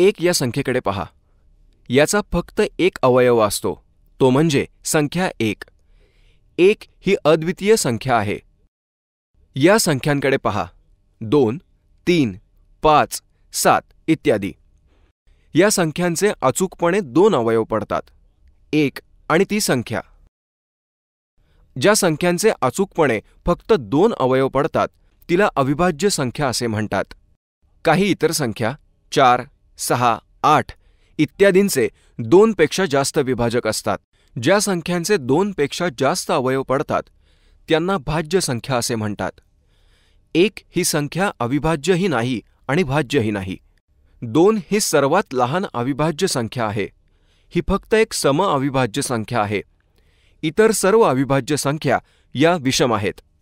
एक या संख्येकडे पहा याचा फक्त एक अवयव असतो तो म्हणजे संख्या एक एक ही अद्वितीय संख्या आहे या संख्यांकडे पहा दोन तीन पाच सात इत्यादी या संख्यांचे अचूकपणे दोन अवयव पडतात एक आणि ती संख्या ज्या संख्यांचे अचूकपणे फक्त दोन अवयव पडतात तिला अविभाज्य संख्या असे म्हणतात काही इतर संख्या चार सहा आठ इत्यादींचे दोनपेक्षा जास्त विभाजक असतात ज्या संख्यांचे दोनपेक्षा जास्त अवयव पडतात त्यांना भाज्य संख्या असे म्हणतात एक ही संख्या अविभाज्यही नाही आणि भाज्यही नाही दोन ही सर्वात लहान अविभाज्य संख्या आहे ही फक्त एक सम अविभाज्य संख्या आहे इतर सर्व अविभाज्य संख्या या विषम आहेत